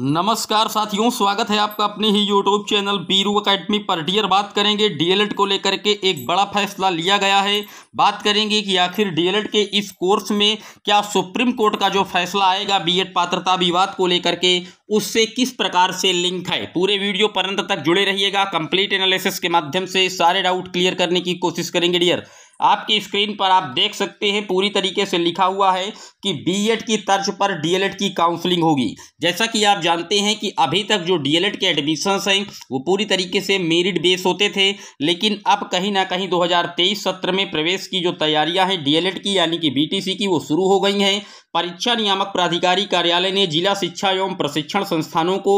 नमस्कार साथियों स्वागत है आपका अपने ही यूट्यूब चैनल बीरू एकेडमी पर डियर बात करेंगे डीएलएड को लेकर के एक बड़ा फैसला लिया गया है बात करेंगे कि आखिर डीएलएड के इस कोर्स में क्या सुप्रीम कोर्ट का जो फैसला आएगा बीएड पात्रता विवाद को लेकर के उससे किस प्रकार से लिंक है पूरे वीडियो पर अंत तक जुड़े रहिएगा कंप्लीट एनालिसिस के माध्यम से सारे डाउट क्लियर करने की कोशिश करेंगे डियर आपकी स्क्रीन पर आप देख सकते हैं पूरी तरीके से लिखा हुआ है कि बीएड की तर्ज पर डीएलएड की काउंसलिंग होगी जैसा कि आप जानते हैं कि अभी तक जो डीएलएड के एडमिशन्स हैं वो पूरी तरीके से मेरिट बेस होते थे लेकिन अब कहीं ना कहीं 2023 सत्र में प्रवेश की जो तैयारियां हैं डीएलएड की यानी कि बीटीसी की वो शुरू हो गई हैं परीक्षा नियामक प्राधिकारी कार्यालय ने जिला शिक्षा एवं प्रशिक्षण संस्थानों को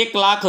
एक लाख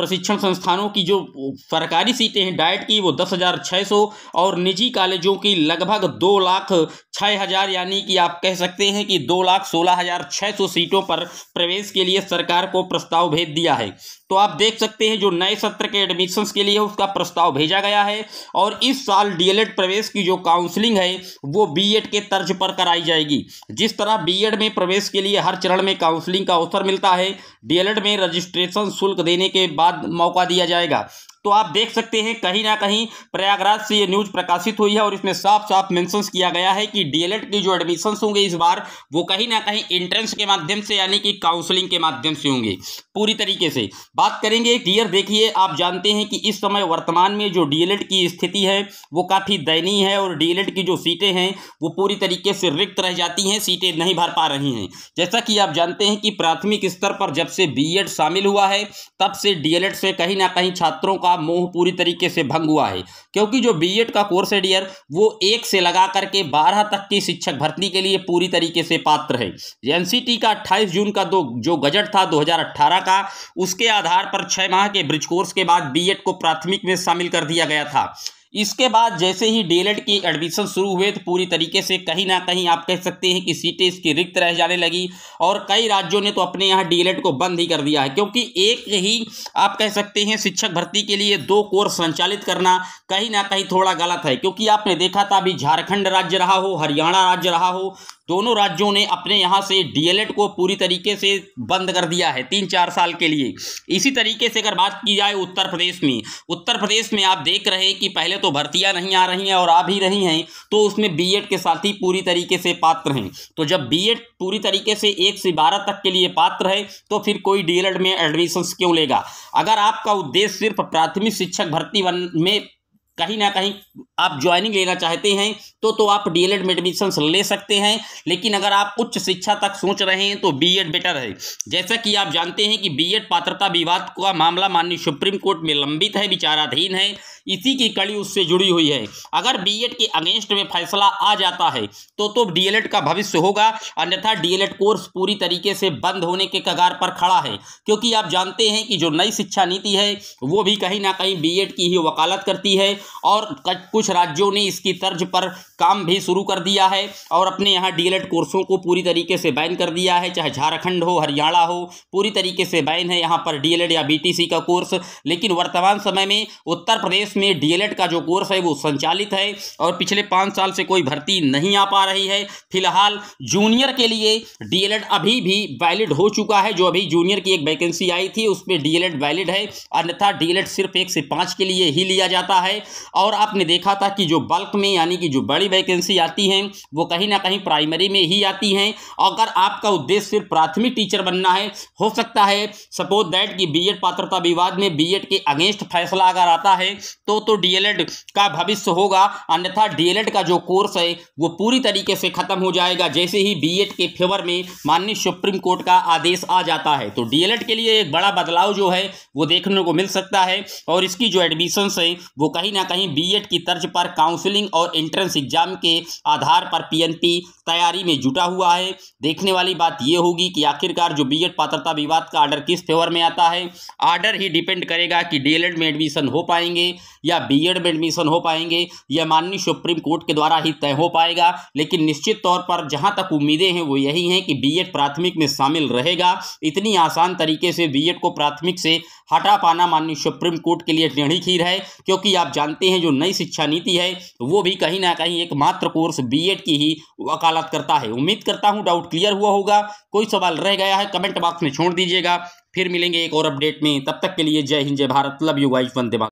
प्रशिक्षण संस्थानों की जो सरकारी सीटें हैं डाइट की वो दस हज़ार छः सौ और निजी कॉलेजों की लगभग दो लाख छः हज़ार यानी कि आप कह सकते हैं कि दो लाख सोलह हज़ार छः सौ सीटों पर प्रवेश के लिए सरकार को प्रस्ताव भेज दिया है तो आप देख सकते हैं जो नए सत्र के एडमिशन्स के लिए उसका प्रस्ताव भेजा गया है और इस साल डीएलएड प्रवेश की जो काउंसलिंग है वो बीएड के तर्ज पर कराई जाएगी जिस तरह बीएड में प्रवेश के लिए हर चरण में काउंसलिंग का अवसर मिलता है डीएलएड में रजिस्ट्रेशन शुल्क देने के बाद मौका दिया जाएगा तो आप देख सकते हैं कहीं ना कहीं प्रयागराज से ये न्यूज प्रकाशित हुई है और इसमें साफ साफ मेंशन किया गया है कि डीएलएड की जो एडमिशन होंगे इस बार वो कहीं ना कहीं एंट्रेंस के माध्यम से यानी कि काउंसलिंग के माध्यम से होंगे पूरी तरीके से बात करेंगे डियर देखिए आप जानते हैं कि इस समय वर्तमान में जो डीएलएड की स्थिति है वो काफ़ी दयनीय है और डीएलएड की जो सीटें हैं वो पूरी तरीके से रिक्त रह जाती हैं सीटें नहीं भर पा रही हैं जैसा कि आप जानते हैं कि प्राथमिक स्तर पर जब से बी शामिल हुआ है तब से डीएलएड से कहीं ना कहीं छात्रों का का मोह पूरी तरीके से भंग हुआ है क्योंकि जो बीएड का कोर्स है डियर वो एक से लगा करके बारह तक की शिक्षक भर्ती के लिए पूरी तरीके से पात्र है एनसीटी का अट्ठाईस जून का दो जो गजट था 2018 का उसके आधार पर छः माह के ब्रिज कोर्स के बाद बी को प्राथमिक में शामिल कर दिया गया था इसके बाद जैसे ही डी की एडमिशन शुरू हुए तो पूरी तरीके से कहीं ना कहीं आप कह सकते हैं कि सीटें इसकी रिक्त रह जाने लगी और कई राज्यों ने तो अपने यहाँ डी को बंद ही कर दिया है क्योंकि एक ही आप कह सकते हैं शिक्षक भर्ती के लिए दो कोर्स संचालित करना कहीं ना कहीं थोड़ा गलत है क्योंकि आपने देखा था अभी झारखंड राज्य रहा हो हरियाणा राज्य रहा हो दोनों राज्यों ने अपने यहाँ से डीएलएड को पूरी तरीके से बंद कर दिया है तीन चार साल के लिए इसी तरीके से अगर बात की जाए उत्तर प्रदेश में उत्तर प्रदेश में आप देख रहे हैं कि पहले तो भर्तियाँ नहीं आ रही हैं और आ भी रही हैं तो उसमें बी के साथ ही पूरी तरीके से पात्र हैं तो जब बी पूरी तरीके से एक से बारह तक के लिए पात्र है तो फिर कोई डी में एडमिशन्स क्यों लेगा अगर आपका उद्देश्य सिर्फ प्राथमिक शिक्षक भर्ती में कहीं ना कहीं आप ज्वाइनिंग लेना चाहते हैं तो तो आप डीएलएड में एडमिशन ले सकते हैं लेकिन अगर आप उच्च शिक्षा तक सोच रहे हैं तो बीएड बेटर है जैसा कि आप जानते हैं कि बीएड पात्रता विवाद का मामला माननीय सुप्रीम कोर्ट में लंबित है विचाराधीन है इसी की कड़ी उससे जुड़ी हुई है अगर बीएड के अगेंस्ट में फैसला आ जाता है तो तो डीएलएड का भविष्य होगा अन्यथा डीएलएड कोर्स पूरी तरीके से बंद होने के कगार पर खड़ा है क्योंकि आप जानते हैं कि जो नई शिक्षा नीति है वो भी कहीं ना कहीं बी की ही वकालत करती है और कुछ राज्यों ने इसकी तर्ज पर काम भी शुरू कर दिया है और अपने यहाँ डी कोर्सों को पूरी तरीके से बैन कर दिया है चाहे झारखंड हो हरियाणा हो पूरी तरीके से बैन है यहाँ पर डीएलएड या बीटीसी का कोर्स लेकिन वर्तमान समय में उत्तर प्रदेश में डीएलएड का जो कोर्स है वो संचालित है और पिछले पाँच साल से कोई भर्ती नहीं आ पा रही है फिलहाल जूनियर के लिए डीएलएड अभी भी वैलिड हो चुका है जो अभी जूनियर की एक वैकेंसी आई थी उस पर डीएलएड वैलिड है अन्यथा डीएलएड सिर्फ एक से पाँच के लिए ही लिया जाता है और आपने देखा था कि जो बल्क में यानी कि जो बड़ी वैकेंसी आती हैं वो कहीं ना कहीं प्राइमरी में ही आती हैं अगर आपका उद्देश्य सिर्फ प्राथमिक टीचर बनना है हो सकता है सपोज दैट कि बीएड पात्रता विवाद में बीएड के अगेंस्ट फैसला अगर आता है तो तो डीएलएड का भविष्य होगा अन्यथा डीएलएड का जो कोर्स है वो पूरी तरीके से खत्म हो जाएगा जैसे ही बीएड के फेवर में माननीय सुप्रीम कोर्ट का आदेश आ जाता है तो डीएलएड के लिए एक बड़ा बदलाव जो है वो देखने को मिल सकता है और इसकी जो एडमिशन है वो कहीं ना कहीं बी की तर्ज पर काउंसिलिंग और एंट्रेंस एग्जाम के आधार पर पी तैयारी में जुटा हुआ है देखने वाली बात यह होगी कि आखिरकार जो बी पात्रता विवाद का आर्डर किस फेवर में आता है आर्डर ही डिपेंड करेगा कि डीएलएड में एडमिशन हो पाएंगे या बीएड में एडमिशन हो पाएंगे यह माननीय सुप्रीम कोर्ट के द्वारा ही तय हो पाएगा लेकिन निश्चित तौर पर जहाँ तक उम्मीदें हैं वो यही हैं कि बीएड प्राथमिक में शामिल रहेगा इतनी आसान तरीके से बी को प्राथमिक से हटा पाना माननीय सुप्रीम कोर्ट के लिए निर्णय खीर है क्योंकि आप जानते हैं जो नई शिक्षा नीति है वो भी कहीं ना कहीं एकमात्र कोर्स बी की ही वकालत करता है उम्मीद करता हूँ डाउट क्लियर हुआ होगा कोई सवाल रह गया है कमेंट बॉक्स में छोड़ दीजिएगा फिर मिलेंगे एक और अपडेट में तब तक के लिए जय हिंद जय Bharat love you guys Vande